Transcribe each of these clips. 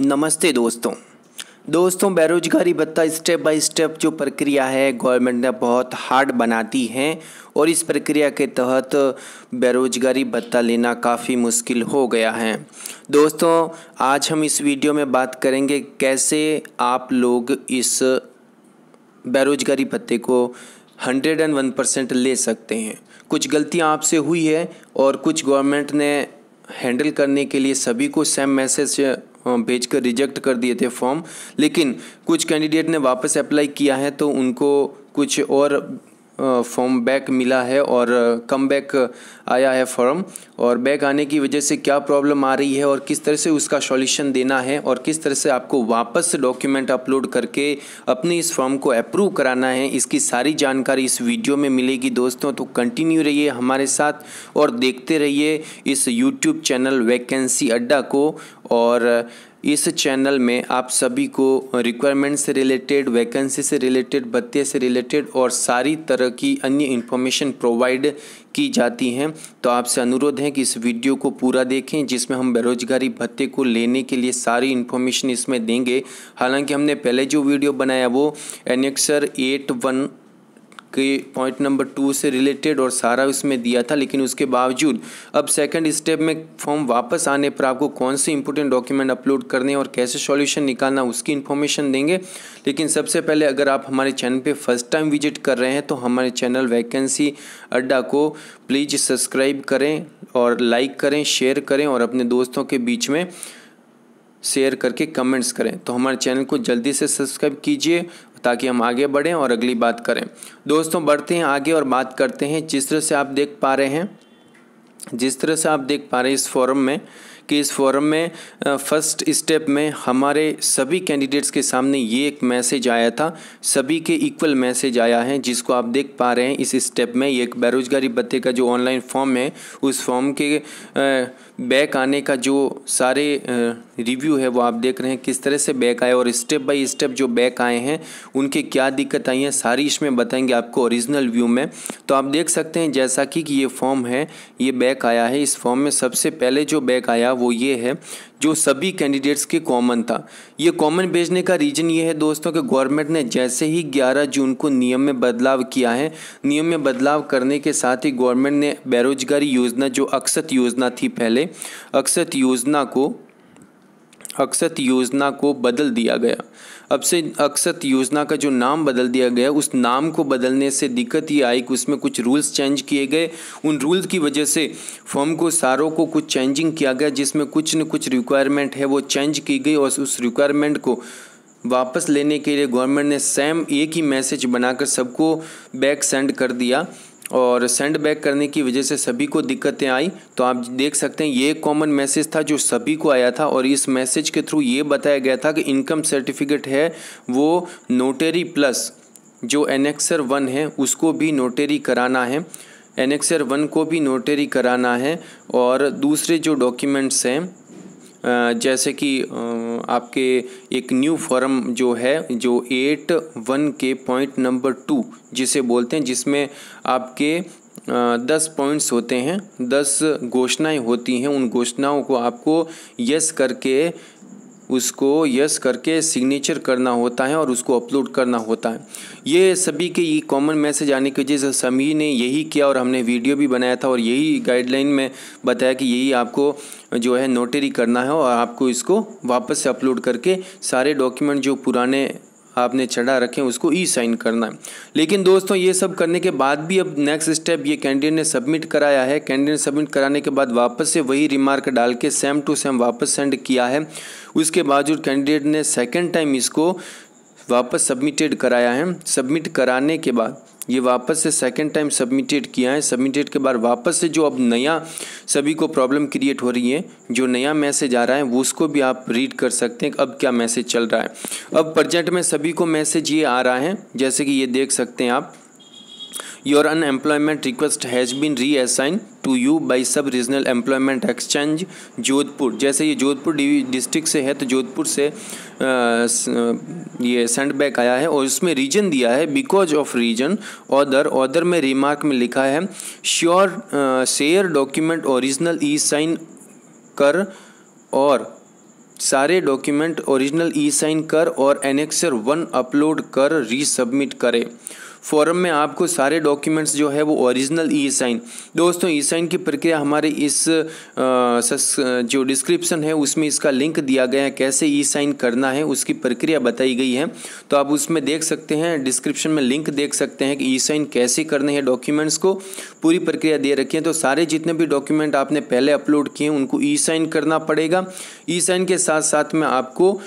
नमस्ते दोस्तों दोस्तों बेरोजगारी भत्ता स्टेप बाय स्टेप जो प्रक्रिया है गवर्नमेंट ने बहुत हार्ड बनाती है और इस प्रक्रिया के तहत बेरोजगारी भत्ता लेना काफ़ी मुश्किल हो गया है दोस्तों आज हम इस वीडियो में बात करेंगे कैसे आप लोग इस बेरोजगारी भत्ते को हंड्रेड एंड वन परसेंट ले सकते हैं कुछ गलतियां आपसे हुई है और कुछ गवर्नमेंट ने हैंडल करने के लिए सभी को सेम मैसेज भेज कर रिजेक्ट कर दिए थे फॉर्म लेकिन कुछ कैंडिडेट ने वापस अप्लाई किया है तो उनको कुछ और फॉर्म बैक मिला है और कम बैक आया है फॉर्म और बैक आने की वजह से क्या प्रॉब्लम आ रही है और किस तरह से उसका सॉल्यूशन देना है और किस तरह से आपको वापस डॉक्यूमेंट अपलोड करके अपने इस फॉर्म को अप्रूव कराना है इसकी सारी जानकारी इस वीडियो में मिलेगी दोस्तों तो कंटिन्यू रहिए हमारे साथ और देखते रहिए इस यूट्यूब चैनल वैकेंसी अड्डा को और इस चैनल में आप सभी को रिक्वायरमेंट से रिलेटेड वैकेंसी से रिलेटेड बत्ते से रिलेटेड और सारी तरह की अन्य इन्फॉर्मेशन प्रोवाइड की जाती हैं तो आपसे अनुरोध है कि इस वीडियो को पूरा देखें जिसमें हम बेरोजगारी भत्ते को लेने के लिए सारी इन्फॉर्मेशन इसमें देंगे हालांकि हमने पहले जो वीडियो बनाया वो एनेक्सर एट वन कि पॉइंट नंबर टू से रिलेटेड और सारा उसमें दिया था लेकिन उसके बावजूद अब सेकंड स्टेप में फॉर्म वापस आने पर आपको कौन से इंपॉर्टेंट डॉक्यूमेंट अपलोड करने और कैसे सॉल्यूशन निकालना उसकी इन्फॉर्मेशन देंगे लेकिन सबसे पहले अगर आप हमारे चैनल पे फर्स्ट टाइम विजिट कर रहे हैं तो हमारे चैनल वैकेंसी अड्डा को प्लीज़ सब्सक्राइब करें और लाइक करें शेयर करें और अपने दोस्तों के बीच में शेयर करके कमेंट्स करें तो हमारे चैनल को जल्दी से सब्सक्राइब कीजिए ताकि हम आगे बढ़ें और अगली बात करें दोस्तों बढ़ते हैं आगे और बात करते हैं जिस तरह से आप देख पा रहे हैं जिस तरह से आप देख पा रहे हैं इस फोरम में कि इस फोरम में फर्स्ट स्टेप में हमारे सभी कैंडिडेट्स के सामने ये एक मैसेज आया था सभी के इक्वल मैसेज आया है जिसको आप देख पा रहे हैं इस स्टेप में ये एक बेरोजगारी भत्ते का जो ऑनलाइन फॉर्म है उस फॉर्म के बैक आने का जो सारे रिव्यू है वो आप देख रहे हैं किस तरह से बैक आए और स्टेप बाय स्टेप जो बैक आए हैं उनके क्या दिक्कत आई है सारी इसमें बताएंगे आपको ओरिजिनल व्यू में तो आप देख सकते हैं जैसा कि, कि ये फॉर्म है ये बैक आया है इस फॉर्म में सबसे पहले जो बैक आया वो ये है जो सभी कैंडिडेट्स के कॉमन था ये कॉमन भेजने का रीज़न ये है दोस्तों कि गवर्नमेंट ने जैसे ही 11 जून को नियम में बदलाव किया है नियम में बदलाव करने के साथ ही गवर्नमेंट ने बेरोजगारी योजना जो अक्सत योजना थी पहले अक्सत योजना को अक्सत योजना को बदल दिया गया अब से अक्सत योजना का जो नाम बदल दिया गया उस नाम को बदलने से दिक्कत ये आई कि उसमें कुछ रूल्स चेंज किए गए उन रूल्स की वजह से फॉर्म को सारों को कुछ चेंजिंग किया गया जिसमें कुछ न कुछ रिक्वायरमेंट है वो चेंज की गई और उस रिक्वायरमेंट को वापस लेने के लिए गवर्नमेंट ने सेम एक ही मैसेज बनाकर सबको बैक सेंड कर दिया और सेंड बैक करने की वजह से सभी को दिक्कतें आई तो आप देख सकते हैं ये कॉमन मैसेज था जो सभी को आया था और इस मैसेज के थ्रू ये बताया गया था कि इनकम सर्टिफिकेट है वो नोटेरी प्लस जो एनेक्सर वन है उसको भी नोटेरी कराना है एनेक्सर वन को भी नोटेरी कराना है और दूसरे जो डॉक्यूमेंट्स हैं जैसे कि आपके एक न्यू फॉर्म जो है जो एट वन के पॉइंट नंबर टू जिसे बोलते हैं जिसमें आपके दस पॉइंट्स होते हैं दस घोषणाएं होती हैं उन घोषणाओं को आपको यस करके उसको यस करके सिग्नेचर करना होता है और उसको अपलोड करना होता है ये सभी के ये कॉमन मैसेज आने की वजह से सभी ने यही किया और हमने वीडियो भी बनाया था और यही गाइडलाइन में बताया कि यही आपको जो है नोटरी करना है और आपको इसको वापस से अपलोड करके सारे डॉक्यूमेंट जो पुराने आपने चढ़ा रखे उसको ई साइन करना है लेकिन दोस्तों ये सब करने के बाद भी अब नेक्स्ट स्टेप ये कैंडिडेट ने सबमिट कराया है कैंडिडेट सबमिट कराने के बाद वापस से वही रिमार्क डाल के सेम टू सेम वापस सेंड किया है उसके बावजूद कैंडिडेट ने सेकेंड टाइम इसको वापस सबमिटेड कराया है सबमिट कराने के बाद ये वापस से सेकेंड टाइम सबमिटेड किया है सबमिटेड के बाद वापस से जो अब नया सभी को प्रॉब्लम क्रिएट हो रही है जो नया मैसेज आ रहा है वो उसको भी आप रीड कर सकते हैं अब क्या मैसेज चल रहा है अब प्रजेंट में सभी को मैसेज ये आ रहा है जैसे कि ये देख सकते हैं आप your unemployment request has been reassigned to you by sub regional employment exchange Jodhpur जैसे ये जोधपुर डिस्ट्रिक्ट से है तो जोधपुर से ये सेंड बैक आया है और इसमें रीजन दिया है because of reason order order में रिमार्क में लिखा है sure share document original e sign कर और सारे डॉक्यूमेंट ओरिजिनल ई साइन कर और एनेक्सर वन अपलोड कर रीसबमिट करें फॉरम में आपको सारे डॉक्यूमेंट्स जो है वो ओरिजिनल ई साइन दोस्तों ई साइन की प्रक्रिया हमारे इस आ, सस, जो डिस्क्रिप्शन है उसमें इसका लिंक दिया गया है कैसे ई साइन करना है उसकी प्रक्रिया बताई गई है तो आप उसमें देख सकते हैं डिस्क्रिप्शन में लिंक देख सकते हैं कि ई साइन कैसे करने हैं डॉक्यूमेंट्स को पूरी प्रक्रिया दे रखी है तो सारे जितने भी डॉक्यूमेंट आपने पहले अपलोड किए हैं उनको ई साइन करना पड़ेगा ई साइन के साथ साथ में आपको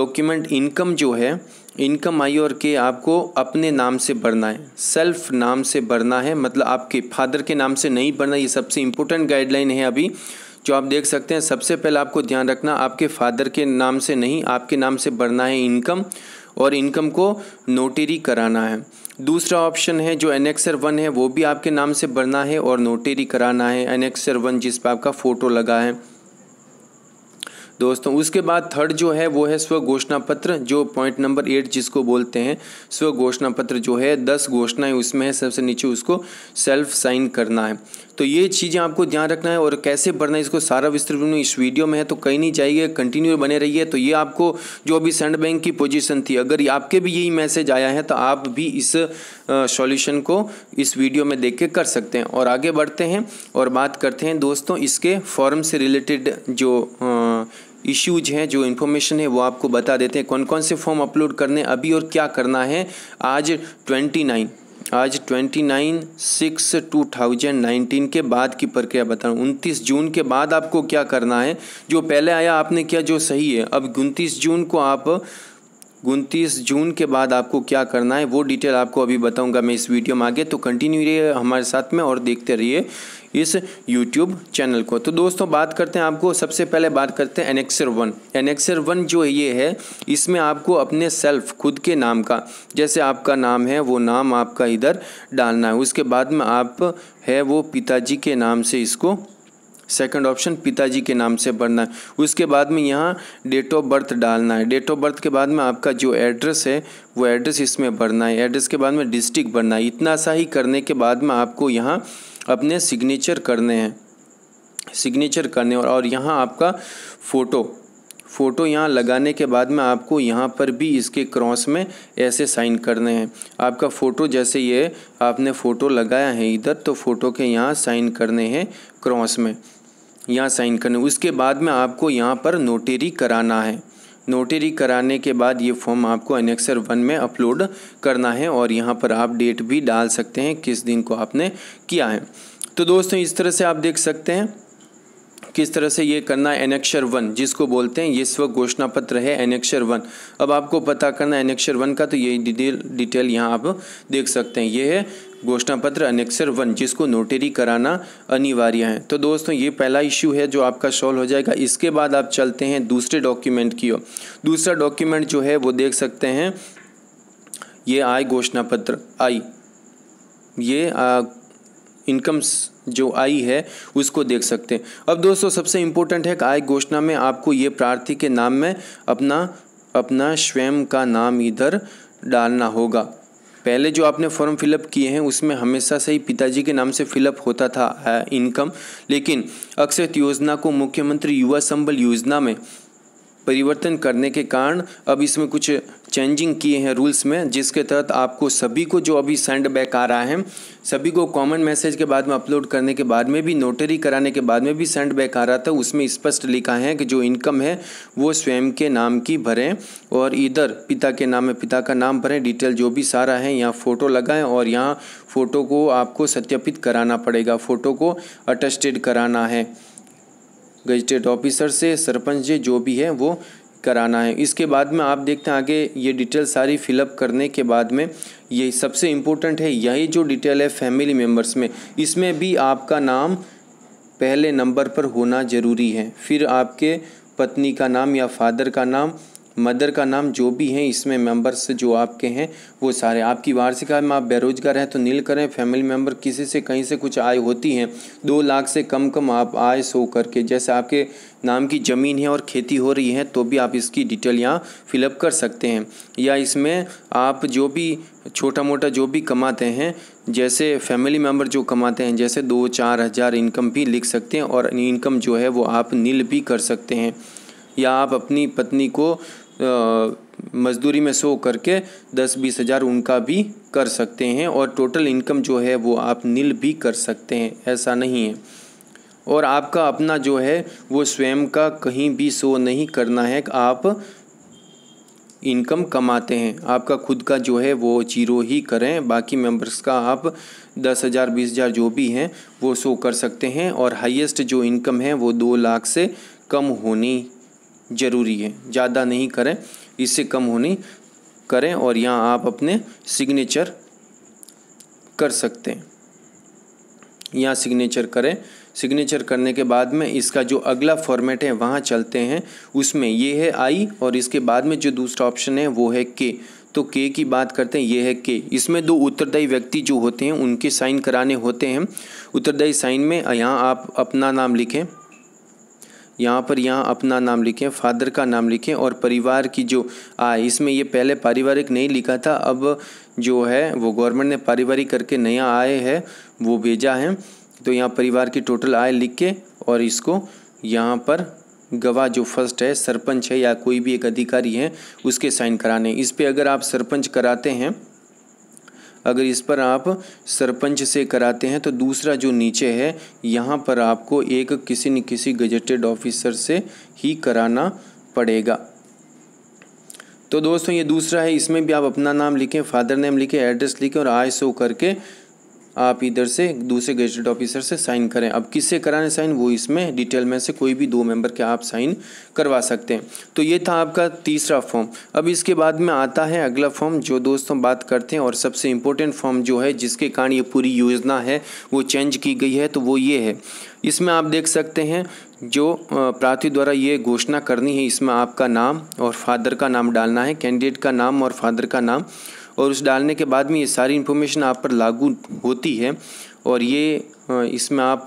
डॉक्यूमेंट इनकम जो है इनकम आई और के आपको अपने नाम से भरना है सेल्फ नाम से भरना है मतलब आपके फादर के नाम से नहीं भरना ये सबसे इम्पोर्टेंट गाइडलाइन है अभी जो आप देख सकते हैं सबसे पहले आपको ध्यान रखना आपके फादर के नाम से नहीं आपके नाम से भरना है इनकम और इनकम को नोटेरी कराना है दूसरा ऑप्शन है जो एनेक्सर वन है वो भी आपके नाम से भरना है और नोटेरी कराना है एनेक्सर वन जिस पर आपका फ़ोटो लगा है दोस्तों उसके बाद थर्ड जो है वो है स्व घोषणा पत्र जो पॉइंट नंबर एट जिसको बोलते हैं स्व घोषणा पत्र जो है दस घोषणाएं उसमें है सबसे नीचे उसको सेल्फ साइन करना है तो ये चीज़ें आपको ध्यान रखना है और कैसे भरना है इसको सारा विस्तृत इस वीडियो में है तो कहीं नहीं चाहिए कंटिन्यू बने रहिए तो ये आपको जो अभी सेंड बैंक की पोजीशन थी अगर आपके भी यही मैसेज आया है तो आप भी इस सॉल्यूशन को इस वीडियो में देख के कर सकते हैं और आगे बढ़ते हैं और बात करते हैं दोस्तों इसके फॉर्म से रिलेटेड जो आ, इश्यूज हैं जो इन्फॉर्मेशन है वो आपको बता देते हैं कौन कौन से फॉर्म अपलोड करने अभी और क्या करना है आज ट्वेंटी नाइन आज twenty nine six two thousand nineteen के बाद की प्रक्रिया बता रहा हूँ उनतीस जून के बाद आपको क्या करना है जो पहले आया आपने किया जो सही है अब उनतीस जून को आप उनतीस जून के बाद आपको क्या करना है वो डिटेल आपको अभी बताऊंगा मैं इस वीडियो में आगे तो कंटिन्यू रहिए हमारे साथ में और देखते रहिए इस यूट्यूब चैनल को तो दोस्तों बात करते हैं आपको सबसे पहले बात करते हैं एनेक्सर वन एनेक्सर वन जो ये है इसमें आपको अपने सेल्फ खुद के नाम का जैसे आपका नाम है वो नाम आपका इधर डालना है उसके बाद में आप है वो पिताजी के नाम से इसको सेकंड ऑप्शन पिताजी के नाम से भरना है उसके बाद में यहाँ डेट ऑफ बर्थ डालना है डेट ऑफ बर्थ के बाद में आपका जो एड्रेस है वो एड्रेस इसमें भरना है एड्रेस के बाद में डिस्ट्रिक्ट भरना है इतना सा ही करने के बाद में आपको यहाँ अपने सिग्नेचर करने हैं सिग्नेचर करने और, और यहाँ आपका फ़ोटो फ़ोटो यहाँ लगाने के बाद में आपको यहाँ पर भी इसके क्रॉस में ऐसे साइन करने हैं आपका फ़ोटो जैसे ये आपने फ़ोटो लगाया है इधर तो फ़ोटो के यहाँ साइन करने हैं क्रॉस में यहाँ साइन करने उसके बाद में आपको यहाँ पर नोटेरी कराना है नोटरी कराने के बाद ये फॉर्म आपको अनेक्सर वन में अपलोड करना है और यहाँ पर आप डेट भी डाल सकते हैं किस दिन को आपने किया है तो दोस्तों इस तरह से आप देख सकते हैं किस तरह से ये करना है एनेक्शर वन जिसको बोलते हैं ये स्व घोषणा पत्र है एनेक्शर वन अब आपको पता करना है एनेक्शर वन का तो ये डिटेल डिटेल यहाँ आप देख सकते हैं ये है घोषणा पत्र अनेक्सर वन जिसको नोटरी कराना अनिवार्य है तो दोस्तों ये पहला इश्यू है जो आपका सॉल्व हो जाएगा इसके बाद आप चलते हैं दूसरे डॉक्यूमेंट की ओर दूसरा डॉक्यूमेंट जो है वो देख सकते हैं ये आय घोषणा पत्र आई ये आ, इनकम्स जो आई है उसको देख सकते हैं अब दोस्तों सबसे इम्पोर्टेंट है कि आय घोषणा में आपको ये प्रार्थी के नाम में अपना अपना स्वयं का नाम इधर डालना होगा पहले जो आपने फॉर्म फिलअप किए हैं उसमें हमेशा से ही पिताजी के नाम से फिलअप होता था इनकम लेकिन अक्षत योजना को मुख्यमंत्री युवा संबल योजना में परिवर्तन करने के कारण अब इसमें कुछ चेंजिंग किए हैं रूल्स में जिसके तहत आपको सभी को जो अभी सेंड बैक आ रहा है सभी को कॉमन मैसेज के बाद में अपलोड करने के बाद में भी नोटरी कराने के बाद में भी सेंड बैक आ रहा था उसमें स्पष्ट लिखा है कि जो इनकम है वो स्वयं के नाम की भरें और इधर पिता के नाम में पिता का नाम भरें डिटेल जो भी सारा है यहाँ फ़ोटो लगाएं और यहाँ फ़ोटो को आपको सत्यापित कराना पड़ेगा फ़ोटो को अटेस्टेड कराना है गजटेड ऑफिसर से सरपंच जी जो भी है वो कराना है इसके बाद में आप देखते हैं आगे ये डिटेल सारी फिलअप करने के बाद में ये सबसे इम्पोर्टेंट है यही जो डिटेल है फैमिली मेम्बर्स में इसमें भी आपका नाम पहले नंबर पर होना ज़रूरी है फिर आपके पत्नी का नाम या फादर का नाम मदर का नाम जो भी है इसमें मेंबर्स जो आपके हैं वो सारे आपकी वार्षिका में आप बेरोजगार हैं तो नील करें फैमिली मेंबर किसी से कहीं से कुछ आय होती है दो लाख से कम कम आप आय सो करके जैसे आपके नाम की ज़मीन है और खेती हो रही है तो भी आप इसकी डिटेल यहाँ फिलअप कर सकते हैं या इसमें आप जो भी छोटा मोटा जो भी कमाते हैं जैसे फैमिली मेंबर जो कमाते हैं जैसे दो चार हज़ार इनकम भी लिख सकते हैं और इनकम जो है वो आप नील भी कर सकते हैं या आप अपनी पत्नी को मज़दूरी में सो करके दस बीस हज़ार उनका भी कर सकते हैं और टोटल इनकम जो है वो आप नील भी कर सकते हैं ऐसा नहीं है और आपका अपना जो है वो स्वयं का कहीं भी सो नहीं करना है आप इनकम कमाते हैं आपका खुद का जो है वो जीरो ही करें बाकी मेंबर्स का आप दस हज़ार बीस हज़ार जो भी हैं वो सो कर सकते हैं और हाईएस्ट जो इनकम है वो दो लाख से कम होनी ज़रूरी है ज़्यादा नहीं करें इससे कम होनी करें और यहाँ आप अपने सिग्नेचर कर सकते हैं यहाँ सिग्नेचर करें सिग्नेचर करने के बाद में इसका जो अगला फॉर्मेट है वहाँ चलते हैं उसमें ये है आई और इसके बाद में जो दूसरा ऑप्शन है वो है के तो के की बात करते हैं ये है के इसमें दो उत्तरदायी व्यक्ति जो होते हैं उनके साइन कराने होते हैं उत्तरदायी साइन में यहाँ आप अपना नाम लिखें यहाँ पर यहाँ अपना नाम लिखें फादर का नाम लिखें और परिवार की जो आय इसमें ये पहले पारिवारिक नहीं लिखा था अब जो है वो गवर्नमेंट ने पारिवारिक करके नया आय है वो भेजा है तो यहाँ परिवार की टोटल आय लिख के और इसको यहाँ पर गवाह जो फर्स्ट है सरपंच है या कोई भी एक अधिकारी है उसके साइन कराने इस पर अगर आप सरपंच कराते हैं अगर इस पर आप सरपंच से कराते हैं तो दूसरा जो नीचे है यहाँ पर आपको एक किसी न किसी गजटेड ऑफिसर से ही कराना पड़ेगा तो दोस्तों ये दूसरा है इसमें भी आप अपना नाम लिखें फादर नेम लिखें एड्रेस लिखें और आय सो करके आप इधर से दूसरे गजट ऑफिसर से साइन करें अब किससे कराने साइन वो इसमें डिटेल में से कोई भी दो मेंबर के आप साइन करवा सकते हैं तो ये था आपका तीसरा फॉर्म अब इसके बाद में आता है अगला फॉर्म जो दोस्तों बात करते हैं और सबसे इम्पोर्टेंट फॉर्म जो है जिसके कारण ये पूरी योजना है वो चेंज की गई है तो वो ये है इसमें आप देख सकते हैं जो प्रार्थी द्वारा ये घोषणा करनी है इसमें आपका नाम और फादर का नाम डालना है कैंडिडेट का नाम और फादर का नाम और उस डालने के बाद में ये सारी इन्फॉर्मेशन आप पर लागू होती है और ये इसमें आप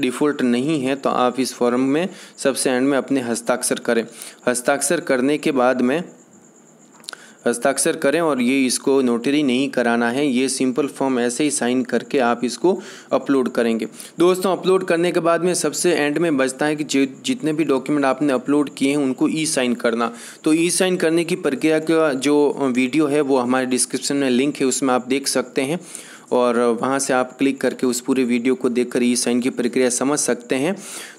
डिफ़ॉल्ट नहीं है तो आप इस फॉर्म में सबसे एंड में अपने हस्ताक्षर करें हस्ताक्षर करने के बाद में हस्ताक्षर करें और ये इसको नोटरी नहीं कराना है ये सिंपल फॉर्म ऐसे ही साइन करके आप इसको अपलोड करेंगे दोस्तों अपलोड करने के बाद में सबसे एंड में बचता है कि जितने भी डॉक्यूमेंट आपने अपलोड किए हैं उनको ई साइन करना तो ई साइन करने की प्रक्रिया का जो वीडियो है वो हमारे डिस्क्रिप्शन में लिंक है उसमें आप देख सकते हैं और वहाँ से आप क्लिक करके उस पूरे वीडियो को देखकर ई साइन की प्रक्रिया समझ सकते हैं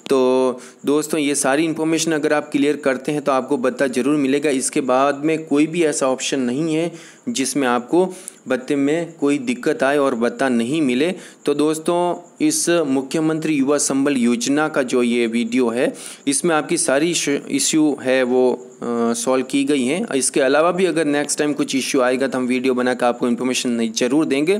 तो दोस्तों ये सारी इन्फॉर्मेशन अगर आप क्लियर करते हैं तो आपको बत्ता ज़रूर मिलेगा इसके बाद में कोई भी ऐसा ऑप्शन नहीं है जिसमें आपको बत्ते में कोई दिक्कत आए और बत्ता नहीं मिले तो दोस्तों इस मुख्यमंत्री युवा संबल योजना का जो ये वीडियो है इसमें आपकी सारी इश्यू है वो सॉल्व की गई हैं इसके अलावा भी अगर नेक्स्ट टाइम कुछ इश्यू आएगा तो हम वीडियो बनाकर आपको इन्फॉर्मेशन नहीं ज़रूर देंगे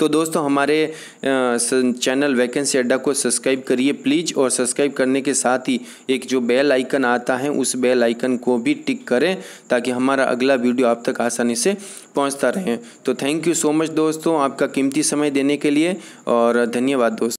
तो दोस्तों हमारे चैनल वैकेंसी अड्डा को सब्सक्राइब करिए प्लीज़ और सब्सक्राइब करने के साथ ही एक जो बेल आइकन आता है उस बेल आइकन को भी टिक करें ताकि हमारा अगला वीडियो आप तक आसानी से पहुँचता रहे तो थैंक यू सो मच दोस्तों आपका कीमती समय देने के लिए और धन्यवाद दोस्तों